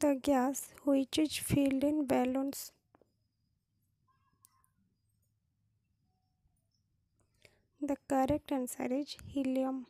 the gas which is filled in balloons. The correct answer is helium.